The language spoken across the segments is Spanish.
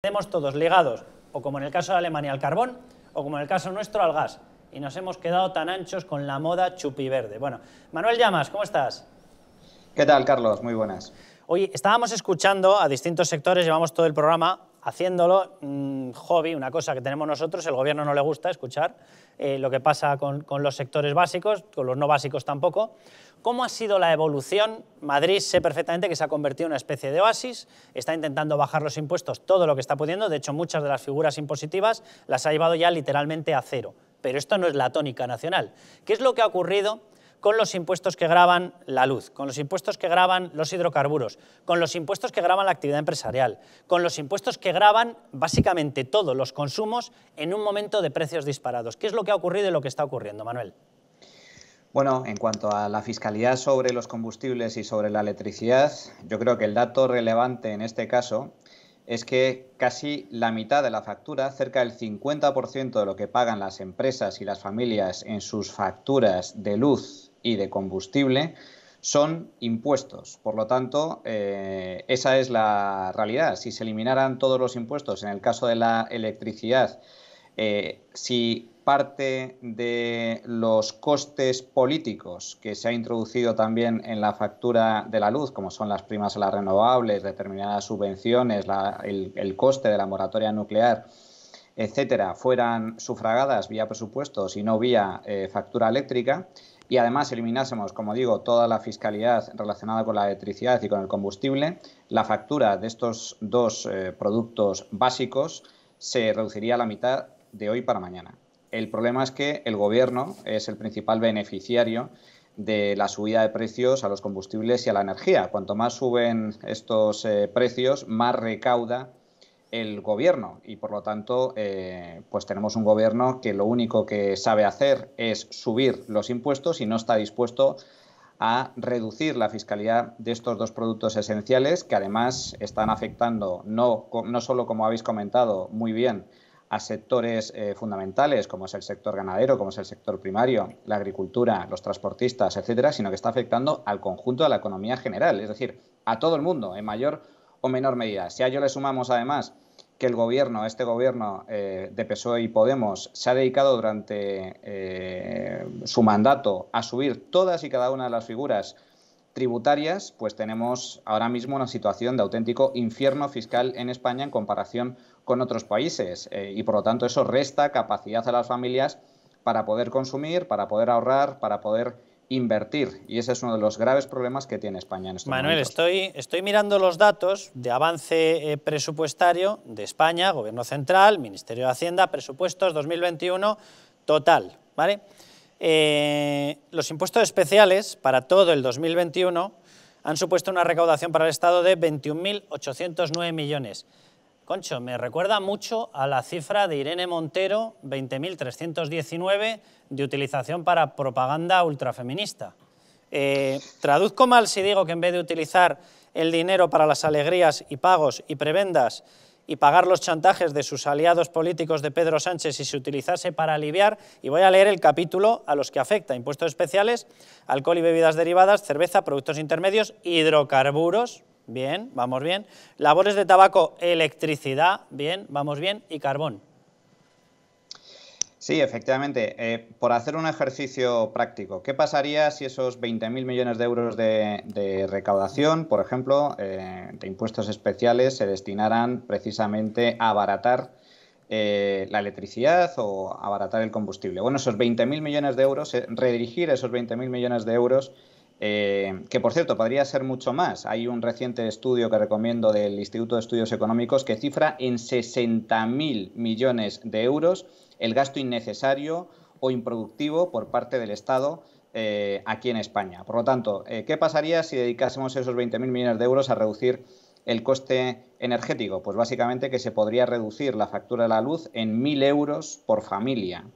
Tenemos todos ligados, o como en el caso de Alemania, al carbón, o como en el caso nuestro, al gas. Y nos hemos quedado tan anchos con la moda verde. Bueno, Manuel Llamas, ¿cómo estás? ¿Qué tal, Carlos? Muy buenas. Hoy estábamos escuchando a distintos sectores, llevamos todo el programa, haciéndolo, un mm, hobby, una cosa que tenemos nosotros, el gobierno no le gusta escuchar eh, lo que pasa con, con, los sectores básicos, con los no básicos tampoco. ¿Cómo ha sido la evolución? Madrid sé perfectamente que se ha convertido en una especie de oasis, está intentando bajar los impuestos todo lo que está pudiendo, de hecho muchas de las figuras impositivas las ha llevado ya literalmente a cero. Pero esto no es la tónica nacional. ¿Qué es lo que ha ocurrido con los impuestos que graban la luz, con los impuestos que graban los hidrocarburos, con los impuestos que graban la actividad empresarial, con los impuestos que graban básicamente todos los consumos en un momento de precios disparados. ¿Qué es lo que ha ocurrido y lo que está ocurriendo, Manuel? Bueno, en cuanto a la fiscalidad sobre los combustibles y sobre la electricidad, yo creo que el dato relevante en este caso es que casi la mitad de la factura, cerca del 50% de lo que pagan las empresas y las familias en sus facturas de luz, y de combustible son impuestos. Por lo tanto, eh, esa es la realidad. Si se eliminaran todos los impuestos, en el caso de la electricidad, eh, si parte de los costes políticos que se ha introducido también en la factura de la luz, como son las primas a las renovables, determinadas subvenciones, el, coste de la moratoria nuclear, etcétera, fueran sufragadas vía presupuestos y no vía eh, factura eléctrica, y además eliminásemos, como digo, toda la fiscalidad relacionada con la electricidad y con el combustible, la factura de estos dos eh, productos básicos se reduciría a la mitad de hoy para mañana. El problema es que el Gobierno es el principal beneficiario de la subida de precios a los combustibles y a la energía. Cuanto más suben estos eh, precios, más recauda el gobierno y por lo tanto eh, pues tenemos un gobierno que lo único que sabe hacer es subir los impuestos y no está dispuesto a reducir la fiscalidad de estos dos productos esenciales que además están afectando no, no solo como habéis comentado muy bien a sectores eh, fundamentales como es el sector ganadero, como es el sector primario, la agricultura, los transportistas, etcétera, sino que está afectando al conjunto de la economía general, es decir, a todo el mundo en mayor o menor medida. Si a ello le sumamos además que el gobierno, este gobierno eh, de PSOE y Podemos, se ha dedicado durante eh, su mandato a subir todas y cada una de las figuras tributarias, pues tenemos ahora mismo una situación de auténtico infierno fiscal en España en comparación con otros países. Eh, y por lo tanto eso resta capacidad a las familias para poder consumir, para poder ahorrar, para poder invertir. Y ese es uno de los graves problemas que tiene España en estos Manuel, estoy, estoy mirando los datos de avance eh, presupuestario de España, Gobierno Central, Ministerio de Hacienda, presupuestos 2021 total. ¿vale? Eh, los impuestos especiales para todo el 2021 han supuesto una recaudación para el Estado de 21.809 millones. Concho, me recuerda mucho a la cifra de Irene Montero, 20.319, de utilización para propaganda ultrafeminista. Eh, traduzco mal si digo que en vez de utilizar el dinero para las alegrías y pagos y prebendas y pagar los chantajes de sus aliados políticos de Pedro Sánchez si se utilizase para aliviar, y voy a leer el capítulo a los que afecta, impuestos especiales, alcohol y bebidas derivadas, cerveza, productos intermedios, hidrocarburos, bien, vamos bien. Labores de tabaco, electricidad, bien, vamos bien. Y carbón. Sí, efectivamente. Eh, por hacer un ejercicio práctico, ¿qué pasaría si esos 20.000 millones de euros de, recaudación, por ejemplo, eh, de impuestos especiales, se destinaran precisamente a abaratar eh, la electricidad o abaratar el combustible? Bueno, esos 20.000 millones de euros, redirigir esos 20.000 millones de euros eh, que por cierto podría ser mucho más. Hay un reciente estudio que recomiendo del Instituto de Estudios Económicos que cifra en 60.000 millones de euros el gasto innecesario o improductivo por parte del Estado eh, aquí en España. Por lo tanto, eh, ¿qué pasaría si dedicásemos esos 20.000 millones de euros a reducir el coste energético? Pues básicamente que se podría reducir la factura de la luz en 1.000 euros por familia.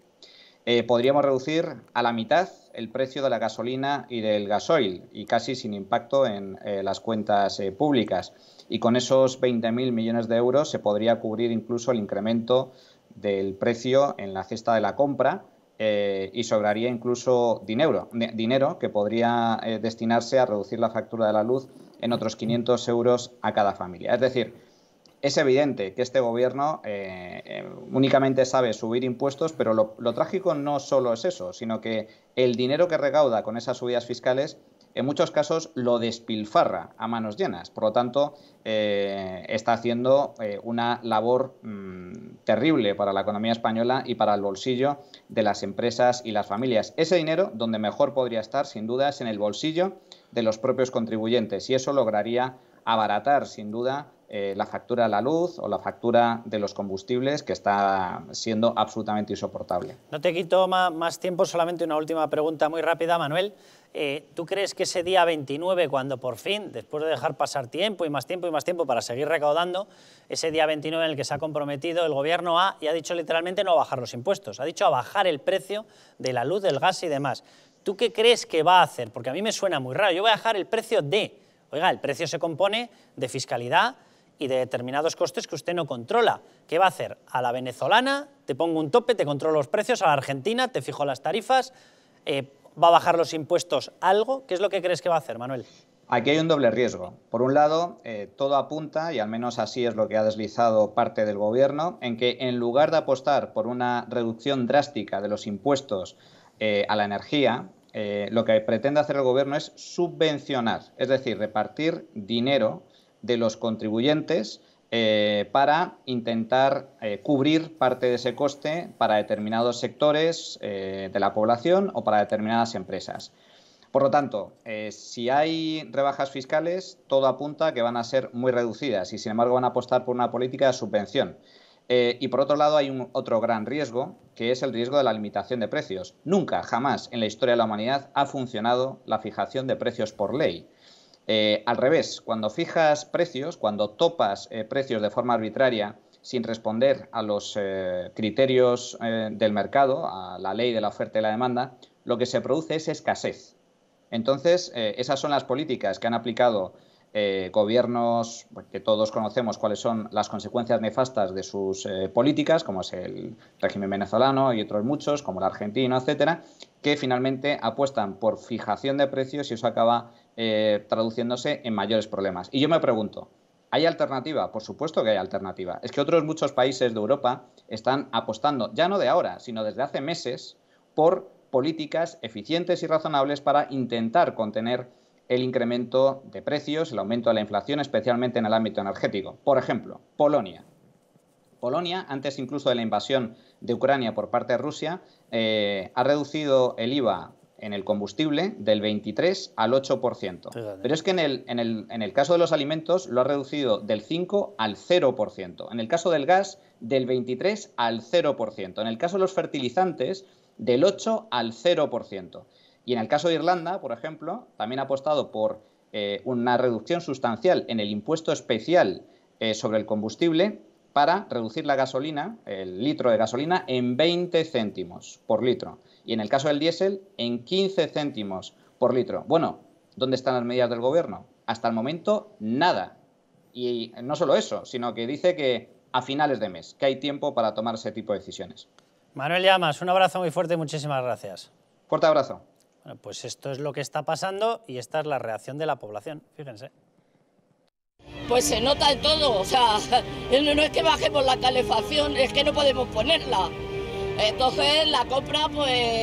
Eh, podríamos reducir a la mitad el precio de la gasolina y del gasoil y casi sin impacto en eh, las cuentas eh, públicas. Y con esos 20.000 millones de euros se podría cubrir incluso el incremento del precio en la cesta de la compra y sobraría incluso dinero, dinero que podría destinarse a reducir la factura de la luz en otros 500 euros a cada familia. Es decir, es evidente que este gobierno eh, eh, únicamente sabe subir impuestos, pero lo, trágico no solo es eso, sino que el dinero que recauda con esas subidas fiscales en muchos casos lo despilfarra a manos llenas. Por lo tanto, eh, está haciendo una labor mm, terrible para la economía española y para el bolsillo de las empresas y las familias. Ese dinero, donde mejor podría estar, sin duda, es en el bolsillo de los propios contribuyentes y eso lograría abaratar, sin duda, eh, la factura de la luz o la factura de los combustibles, que está siendo absolutamente insoportable. No te quito más, tiempo, solamente una última pregunta muy rápida, Manuel. Eh, ¿Tú crees que ese día 29, cuando por fin, después de dejar pasar tiempo y más tiempo y más tiempo para seguir recaudando, ese día 29 en el que se ha comprometido el gobierno a, y ha dicho literalmente no a bajar los impuestos, ha dicho a bajar el precio de la luz, del gas y demás? ¿Tú qué crees que va a hacer? Porque a mí me suena muy raro. Yo voy a bajar el precio de... Oiga, el precio se compone de fiscalidad, y de determinados costes que usted no controla. ¿Qué va a hacer? A la venezolana te pongo un tope, te controlo los precios, a la argentina te fijo las tarifas, eh, va a bajar los impuestos algo. ¿Qué es lo que crees que va a hacer, Manuel? Aquí hay un doble riesgo. Por un lado, eh, todo apunta, y al menos así es lo que ha deslizado parte del Gobierno, en que en lugar de apostar por una reducción drástica de los impuestos eh, a la energía, lo que pretende hacer el Gobierno es subvencionar, es decir, repartir dinero de los contribuyentes eh, para intentar eh, cubrir parte de ese coste para determinados sectores eh, de la población o para determinadas empresas. Por lo tanto, si hay rebajas fiscales, todo apunta a que van a ser muy reducidas y, sin embargo, van a apostar por una política de subvención. y por otro lado hay un otro gran riesgo, que es el riesgo de la limitación de precios. Nunca, jamás en la historia de la humanidad ha funcionado la fijación de precios por ley. Eh, al revés, cuando fijas precios, cuando topas eh, precios de forma arbitraria, sin responder a los eh, criterios del mercado, a la ley de la oferta y la demanda, lo que se produce es escasez. Entonces, esas son las políticas que han aplicado gobiernos, pues, que todos conocemos cuáles son las consecuencias nefastas de sus políticas, como es el régimen venezolano y otros muchos, como el argentino, etcétera, que finalmente apuestan por fijación de precios y eso acaba eh, traduciéndose en mayores problemas. Y yo me pregunto, ¿hay alternativa? Por supuesto que hay alternativa. Es que otros muchos países de Europa están apostando, ya no de ahora, sino desde hace meses, por políticas eficientes y razonables para intentar contener el incremento de precios, el aumento de la inflación, especialmente en el ámbito energético. Por ejemplo, Polonia. Polonia, antes incluso de la invasión de Ucrania por parte de Rusia, eh, ha reducido el IVA en el combustible del 23 al 8%. Pero es que en el, en, el, caso de los alimentos lo ha reducido del 5 al 0%. En el caso del gas, del 23 al 0%. En el caso de los fertilizantes, del 8 al 0%. Y en el caso de Irlanda, por ejemplo, también ha apostado por eh, una reducción sustancial en el impuesto especial eh, sobre el combustible para reducir la gasolina, el litro de gasolina, en 20 céntimos por litro. Y en el caso del diésel, en 15 céntimos por litro. Bueno, ¿dónde están las medidas del gobierno? Hasta el momento, nada. Y no solo eso, sino que dice que a finales de mes, que hay tiempo para tomar ese tipo de decisiones. Manuel Llamas, un abrazo muy fuerte y muchísimas gracias. Fuerte abrazo. Bueno, pues esto es lo que está pasando y esta es la reacción de la población, fíjense pues se nota en todo, o sea, no es que bajemos la calefacción, es que no podemos ponerla. Entonces la compra pues...